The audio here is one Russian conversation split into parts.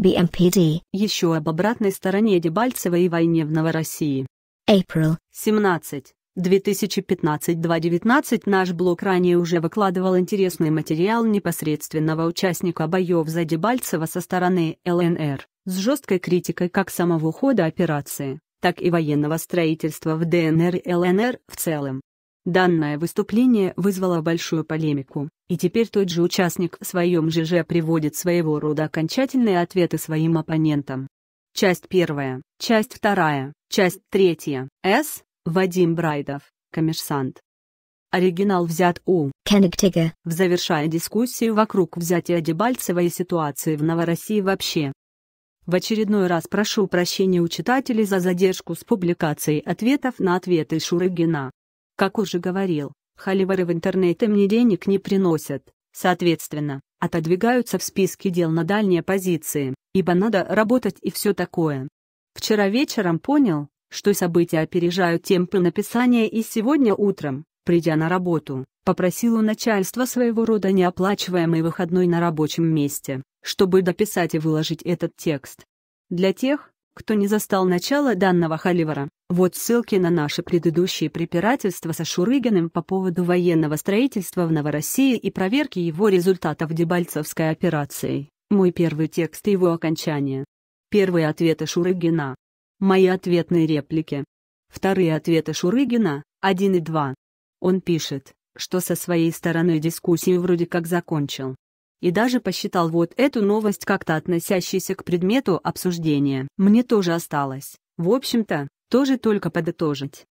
BMPD. Еще об обратной стороне Дебальцевой войне в Новороссии. April. 17. 2015-2019 наш блог ранее уже выкладывал интересный материал непосредственного участника боев за Дебальцева со стороны ЛНР, с жесткой критикой как самого хода операции, так и военного строительства в ДНР и ЛНР в целом. Данное выступление вызвало большую полемику, и теперь тот же участник в своем ЖЖ приводит своего рода окончательные ответы своим оппонентам. Часть первая, часть вторая, часть третья. С. Вадим Брайдов, коммерсант. Оригинал взят у Кенигтига. В завершая дискуссию вокруг взятия Дебальцева и ситуации в Новороссии вообще. В очередной раз прошу прощения у читателей за задержку с публикацией ответов на ответы Шурыгина. Как уже говорил, холивары в интернете мне денег не приносят, соответственно, отодвигаются в списке дел на дальние позиции, ибо надо работать и все такое. Вчера вечером понял, что события опережают темпы написания и сегодня утром, придя на работу, попросил у начальства своего рода неоплачиваемый выходной на рабочем месте, чтобы дописать и выложить этот текст. Для тех, кто не застал начало данного Халивара, вот ссылки на наши предыдущие препирательства со Шурыгиным по поводу военного строительства в Новороссии и проверки его результатов Дебальцевской операции. Мой первый текст и его окончание. Первые ответы Шурыгина. Мои ответные реплики. Вторые ответы Шурыгина, 1 и 2. Он пишет, что со своей стороны дискуссию вроде как закончил, и даже посчитал вот эту новость как-то относящейся к предмету обсуждения. Мне тоже осталось, в общем-то, тоже только подытожить.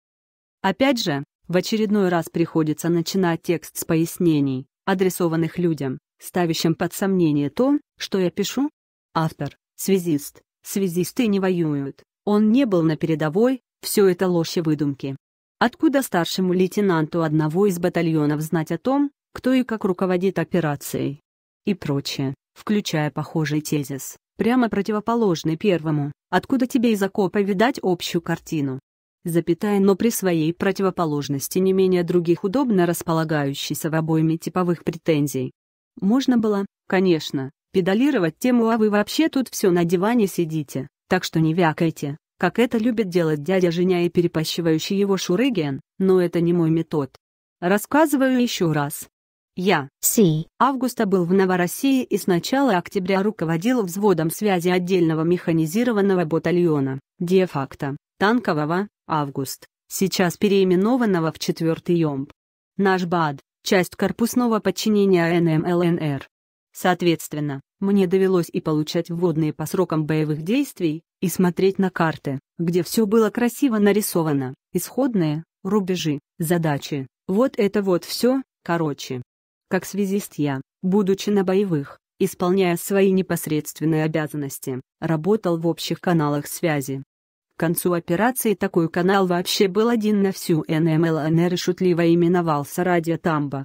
Опять же, в очередной раз приходится начинать текст с пояснений, адресованных людям, ставящим под сомнение то, что я пишу. Автор, связист, связисты не воюют, он не был на передовой, все это ложь и выдумки. Откуда старшему лейтенанту одного из батальонов знать о том, кто и как руководит операцией? и прочее, включая похожий тезис, прямо противоположный первому, откуда тебе из окопа видать общую картину. Запятая, но при своей противоположности не менее других удобно располагающийся в обоими типовых претензий. Можно было, конечно, педалировать тему «А вы вообще тут все на диване сидите, так что не вякайте», как это любит делать дядя Женя и перепащивающий его Шурыгин, но это не мой метод. Рассказываю еще раз, я, Си, августа был в Новороссии и с начала октября руководил взводом связи отдельного механизированного батальона, де-факто, танкового, август, сейчас переименованного в 4-й ЙОМП. Наш БАД, часть корпусного подчинения НМЛНР. Эм Соответственно, мне довелось и получать вводные по срокам боевых действий, и смотреть на карты, где все было красиво нарисовано, исходные, рубежи, задачи, вот это вот все, короче как связист я, будучи на боевых, исполняя свои непосредственные обязанности, работал в общих каналах связи. К концу операции такой канал вообще был один на всю НМЛНР эм и шутливо именовался «Радио Тамбов».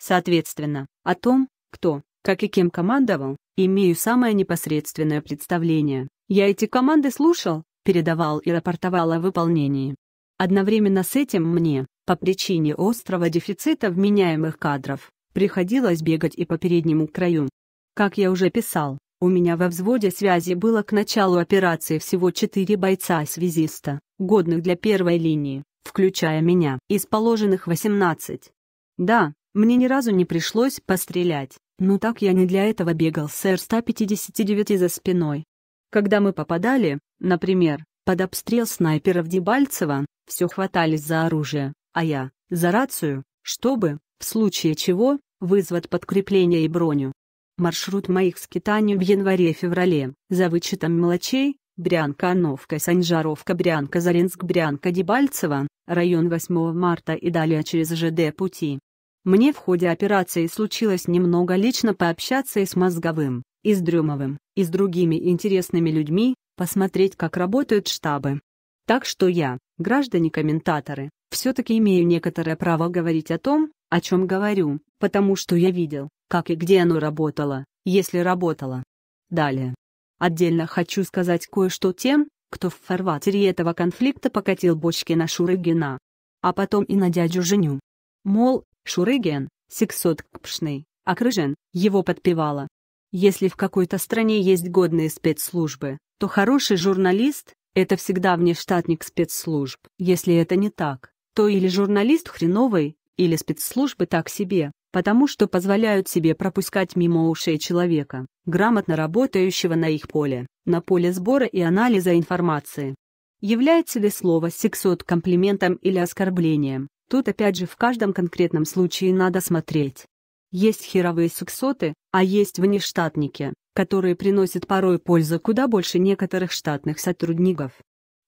Соответственно, о том, кто, как и кем командовал, имею самое непосредственное представление. Я эти команды слушал, передавал и рапортовал о выполнении. Одновременно с этим мне, по причине острого дефицита вменяемых кадров, Приходилось бегать и по переднему краю. Как я уже писал, у меня во взводе связи было к началу операции всего четыре бойца-связиста, годных для первой линии, включая меня, из положенных 18. Да, мне ни разу не пришлось пострелять, но так я не для этого бегал с Р-159 за спиной. Когда мы попадали, например, под обстрел снайперов Дебальцева, все хватались за оружие, а я — за рацию, чтобы, в случае чего, вызвать подкрепление и броню. Маршрут моих скитаний в январе-феврале, за вычетом мелочей, Брянка, Оновка, Санжаровка, Брянка, Заринск, Брянка, Дебальцево, район 8 марта и далее через ЖД пути. Мне в ходе операции случилось немного лично пообщаться и с Мозговым, и с Дрюмовым, и с другими интересными людьми, посмотреть как работают штабы. Так что я, граждане-комментаторы, все-таки имею некоторое право говорить о том, о чем говорю, потому что я видел, как и где оно работало, если работало. Далее. Отдельно хочу сказать кое-что тем, кто в фарватере этого конфликта покатил бочки на Шурыгина. А потом и на дядю Женю. Мол, Шурыгин, сексот кпшный, а Крыжин, его подпевала. Если в какой-то стране есть годные спецслужбы, то хороший журналист – это всегда внештатник спецслужб. Если это не так, то или журналист хреновый, или спецслужбы так себе, потому что позволяют себе пропускать мимо ушей человека, грамотно работающего на их поле, на поле сбора и анализа информации. Является ли слово «сексот» комплиментом или оскорблением? Тут опять же в каждом конкретном случае надо смотреть. Есть херовые сексоты, а есть внештатники, которые приносят порой пользу куда больше некоторых штатных сотрудников.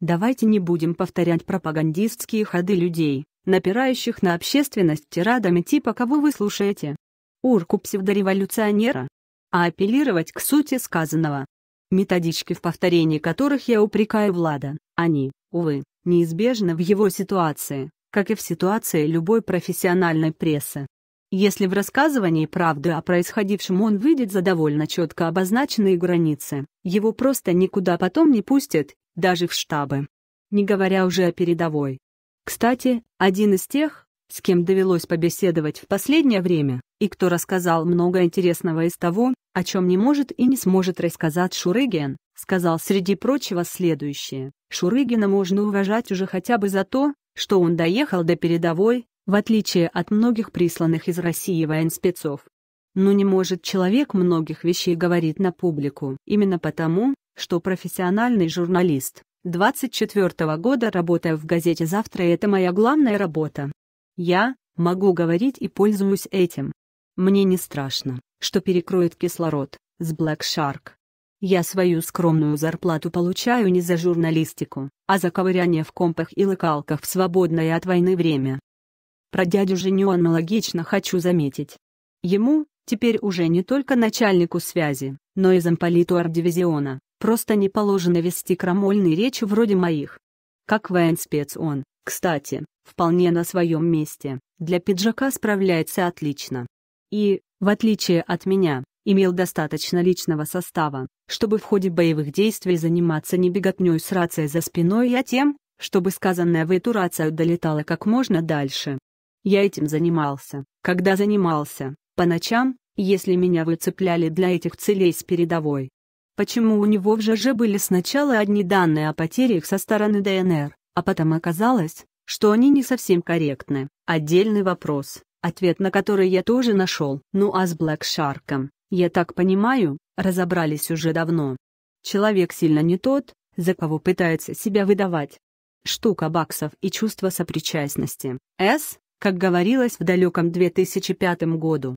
Давайте не будем повторять пропагандистские ходы людей, напирающих на общественность тирадами типа «Кого вы слушаете?» урку псевдореволюционера, а апеллировать к сути сказанного. Методички, в повторении которых я упрекаю Влада, они, увы, неизбежны в его ситуации, как и в ситуации любой профессиональной прессы. Если в рассказывании правды о происходившем он выйдет за довольно четко обозначенные границы, его просто никуда потом не пустят, даже в штабы. Не говоря уже о передовой, кстати, один из тех, с кем довелось побеседовать в последнее время, и кто рассказал много интересного из того, о чем не может и не сможет рассказать Шурыгин, сказал среди прочего следующее. Шурыгина можно уважать уже хотя бы за то, что он доехал до передовой, в отличие от многих присланных из России военспецов. Но не может человек многих вещей говорить на публику, именно потому, что профессиональный журналист. 24 -го года работая в газете «Завтра» это моя главная работа. Я могу говорить и пользуюсь этим. Мне не страшно, что перекроет кислород с Black Shark. Я свою скромную зарплату получаю не за журналистику, а за ковыряние в компах и локалках в свободное от войны время. Про дядю Женю аналогично хочу заметить. Ему, теперь уже не только начальнику связи, но и замполиту ардивизиона, Просто не положено вести крамольные речи вроде моих. Как военспец он, кстати, вполне на своем месте, для пиджака справляется отлично. И, в отличие от меня, имел достаточно личного состава, чтобы в ходе боевых действий заниматься не беготней с рацией за спиной, а тем, чтобы сказанное в эту рацию долетало как можно дальше. Я этим занимался, когда занимался, по ночам, если меня выцепляли для этих целей с передовой, почему у него в ЖЖ были сначала одни данные о потерях со стороны ДНР, а потом оказалось, что они не совсем корректны. Отдельный вопрос, ответ на который я тоже нашел. Ну а с Блэк Шарком, я так понимаю, разобрались уже давно. Человек сильно не тот, за кого пытается себя выдавать. Штука баксов и чувство сопричастности. С, как говорилось в далеком 2005 году.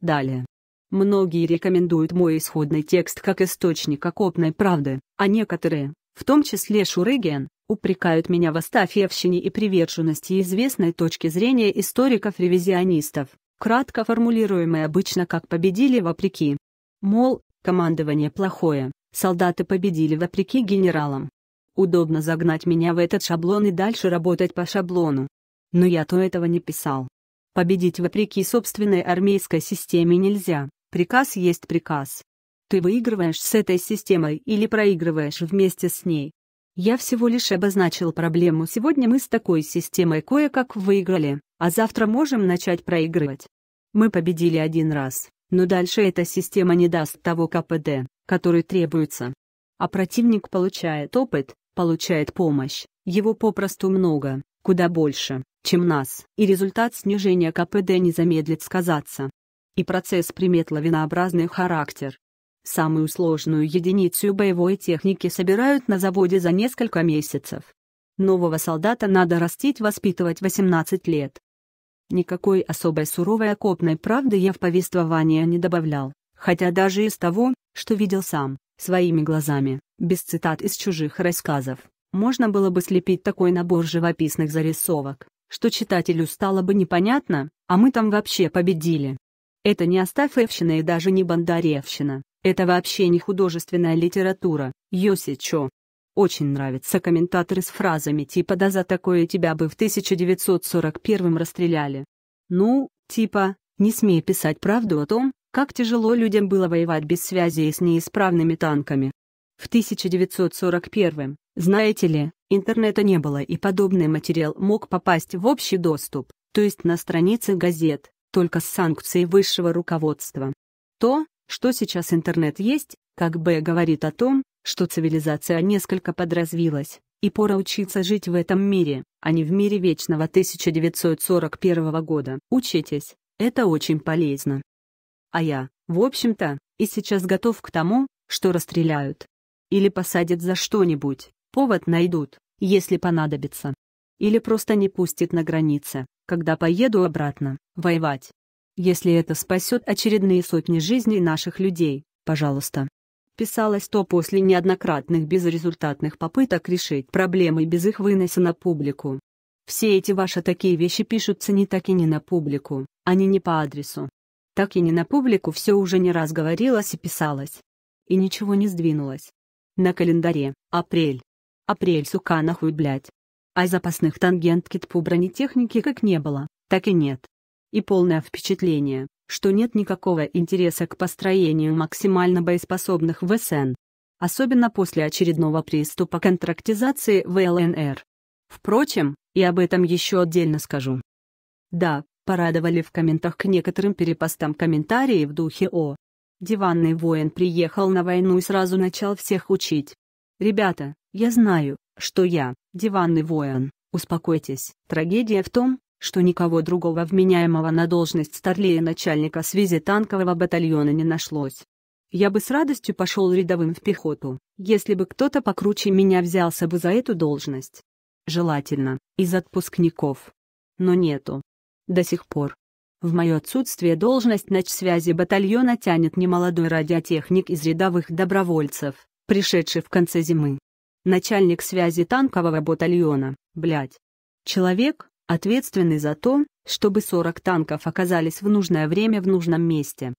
Далее. Многие рекомендуют мой исходный текст как источник окопной правды, а некоторые, в том числе Шурыгин, упрекают меня в астафьевщине и приверженности известной точки зрения историков-ревизионистов, кратко формулируемой обычно как «победили вопреки». Мол, командование плохое, солдаты победили вопреки генералам. Удобно загнать меня в этот шаблон и дальше работать по шаблону. Но я то этого не писал. Победить вопреки собственной армейской системе нельзя. Приказ есть приказ. Ты выигрываешь с этой системой или проигрываешь вместе с ней. Я всего лишь обозначил проблему. Сегодня мы с такой системой кое-как выиграли, а завтра можем начать проигрывать. Мы победили один раз, но дальше эта система не даст того КПД, который требуется. А противник получает опыт, получает помощь, его попросту много, куда больше, чем нас, и результат снижения КПД не замедлит сказаться и процесс приметла винообразный характер. Самую сложную единицу боевой техники собирают на заводе за несколько месяцев. Нового солдата надо растить воспитывать 18 лет. Никакой особой суровой окопной правды я в повествование не добавлял, хотя даже из того, что видел сам, своими глазами, без цитат из чужих рассказов, можно было бы слепить такой набор живописных зарисовок, что читателю стало бы непонятно, а мы там вообще победили. Это не Астафьевщина и даже не Бондаревщина, это вообще не художественная литература, Йоси чо? Очень нравятся комментаторы с фразами типа «Да за такое тебя бы в 1941-м расстреляли». Ну, типа, не смей писать правду о том, как тяжело людям было воевать без связи и с неисправными танками. В 1941-м, знаете ли, интернета не было и подобный материал мог попасть в общий доступ, то есть на страницы газет, только с санкцией высшего руководства. То, что сейчас интернет есть, как Б говорит о том, что цивилизация несколько подразвилась, и пора учиться жить в этом мире, а не в мире вечного 1941 года. Учитесь, это очень полезно. А я, в общем-то, и сейчас готов к тому, что расстреляют. Или посадят за что-нибудь, повод найдут, если понадобится. Или просто не пустит на границе, когда поеду обратно, воевать. Если это спасет очередные сотни жизней наших людей, пожалуйста. Писалось то после неоднократных безрезультатных попыток решить проблемы без их выноса на публику. Все эти ваши такие вещи пишутся не так и не на публику, они а не по адресу. Так и не на публику все уже не раз говорилось и писалось. И ничего не сдвинулось. На календаре, апрель. Апрель, сука, нахуй, блядь. А запасных тангент китпу бронетехники как не было, так и нет. И полное впечатление, что нет никакого интереса к построению максимально боеспособных ВСН. Особенно после очередного приступа контрактизации ВЛНР. Впрочем, и об этом еще отдельно скажу. Да, порадовали в комментах к некоторым перепостам комментарии в духе «О, диванный воин приехал на войну и сразу начал всех учить». Ребята, я знаю, что я, диванный воин, успокойтесь. Трагедия в том, что никого другого вменяемого на должность старлея начальника связи танкового батальона не нашлось. Я бы с радостью пошел рядовым в пехоту, если бы кто-то покруче меня взялся бы за эту должность. Желательно, из отпускников. Но нету. До сих пор. В мое отсутствие должность связи батальона тянет немолодой радиотехник из рядовых добровольцев, пришедший в конце зимы начальник связи танкового батальона, блядь. Человек, ответственный за то, чтобы 40 танков оказались в нужное время в нужном месте.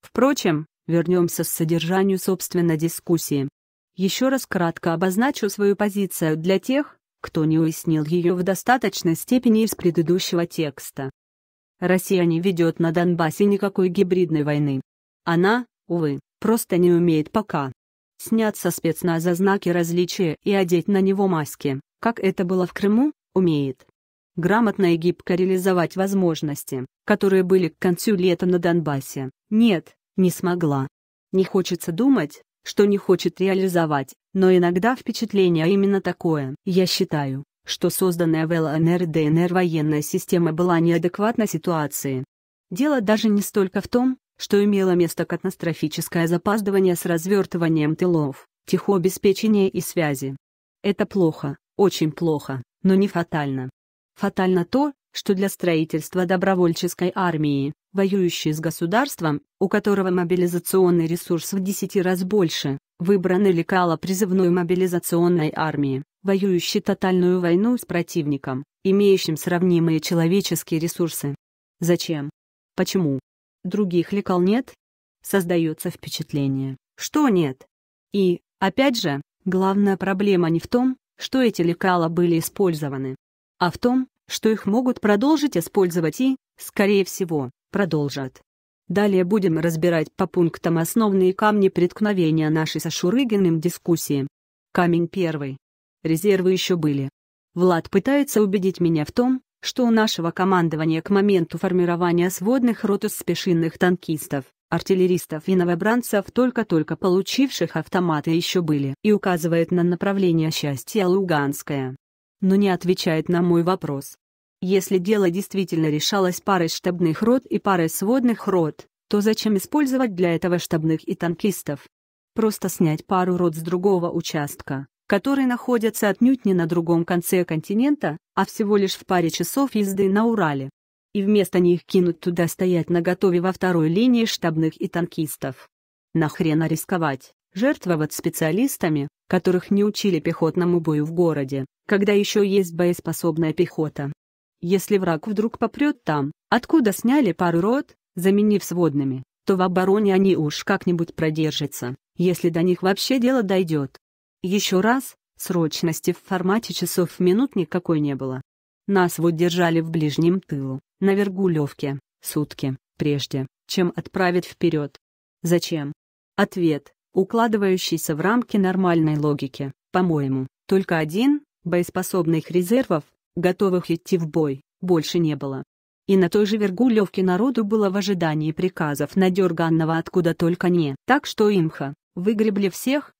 Впрочем, вернемся к содержанию собственной дискуссии. Еще раз кратко обозначу свою позицию для тех, кто не уяснил ее в достаточной степени из предыдущего текста. Россия не ведет на Донбассе никакой гибридной войны. Она, увы, просто не умеет пока снять со спецназа знаки различия и одеть на него маски, как это было в Крыму, умеет. Грамотно и гибко реализовать возможности, которые были к концу лета на Донбассе, нет, не смогла. Не хочется думать, что не хочет реализовать, но иногда впечатление именно такое. Я считаю, что созданная в ЛНР ДНР военная система была неадекватна ситуации. Дело даже не столько в том, что имело место катастрофическое запаздывание с развертыванием тылов, техобеспечения и связи. Это плохо, очень плохо, но не фатально. Фатально то, что для строительства добровольческой армии, воюющей с государством, у которого мобилизационный ресурс в 10 раз больше, выбраны лекала призывной мобилизационной армии, воюющей тотальную войну с противником, имеющим сравнимые человеческие ресурсы. Зачем? Почему? других лекал нет, создается впечатление, что нет. И, опять же, главная проблема не в том, что эти лекала были использованы, а в том, что их могут продолжить использовать и, скорее всего, продолжат. Далее будем разбирать по пунктам основные камни преткновения нашей со Шурыгиным дискуссии. Камень первый. Резервы еще были. Влад пытается убедить меня в том, что у нашего командования к моменту формирования сводных рот из спешинных танкистов, артиллеристов и новобранцев, только-только получивших автоматы еще были, и указывает на направление счастья Луганское. Но не отвечает на мой вопрос. Если дело действительно решалось парой штабных рот и парой сводных рот, то зачем использовать для этого штабных и танкистов? Просто снять пару рот с другого участка, которые находятся отнюдь не на другом конце континента, а всего лишь в паре часов езды на Урале. И вместо них кинуть туда стоять на готове во второй линии штабных и танкистов. Нахрена рисковать, жертвовать специалистами, которых не учили пехотному бою в городе, когда еще есть боеспособная пехота. Если враг вдруг попрет там, откуда сняли пару рот, заменив сводными, то в обороне они уж как-нибудь продержатся, если до них вообще дело дойдет. Еще раз, срочности в формате часов минут никакой не было. Нас вот держали в ближнем тылу, на Вергулевке, сутки, прежде, чем отправить вперед. Зачем? Ответ, укладывающийся в рамки нормальной логики, по-моему, только один, боеспособных резервов, готовых идти в бой, больше не было. И на той же Вергулевке народу было в ожидании приказов надерганного откуда только не. Так что имха, выгребли всех,